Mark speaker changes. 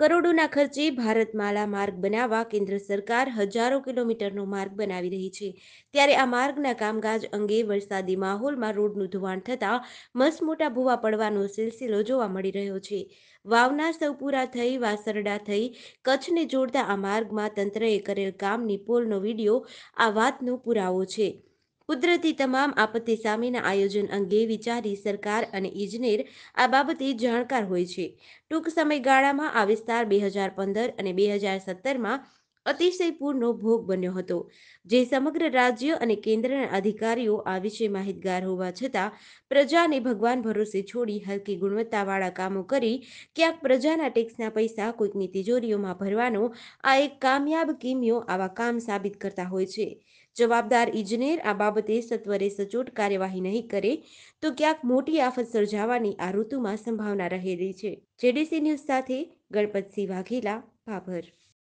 Speaker 1: કરોડોના ખર્ચે ભારતમાલા માર્ગ બનાવવા કેન્દ્ર સરકાર હજારો કિલોમીટરનો માર્ગ બનાવી રહી છે ત્યારે આ માર્ગના કામકાજ અંગે વરસાદી માહોલમાં રોડનું ધોવાણ થતાં મસમોટા ભૂવા પડવાનો સિલસિલો જોવા મળી રહ્યો છે વાવના સૌપુરા થઈ વાસરડા થઈ કચ્છને જોડતા આ માર્ગમાં તંત્રએ કરેલ કામની પોલનો વિડીયો આ વાતનો પુરાવો છે કુદરતી તમામ આપત્તિ સામેના આયોજન અંગે વિચારી સરકાર અને ઇજનેર આ બાબતે જાણકાર હોય છે ટૂંક સમયગાળામાં આ વિસ્તાર બે હજાર પંદર અને બે હજાર સત્તરમાં અતિશય ભોગ બન્યો હતો જે સમગ્ર રાજ્ય અને કેન્દ્રના અધિકારીઓ આ વિશે માહિતગાર હોવા છતાં પ્રજાને ભગવાન ભરોસે છોડી હલકી ગુણવત્તાવાળા કામો કરી ક્યાંક પ્રજાના ટેક્સના પૈસા કોઈકની તિજોરીઓમાં ભરવાનો આ એક કામયાબ કિમિયો આવા કામ સાબિત કરતા હોય છે જવાબદાર ઇજનેર આ બાબતે સત્વરે સચોટ કાર્યવાહી નહીં કરે તો ક્યાંક મોટી આફત સર્જાવાની આ ઋતુમાં સંભાવના રહેલી છે જેડીસી ન્યૂઝ સાથે ગણપતસિંહ વાઘેલા ભાભર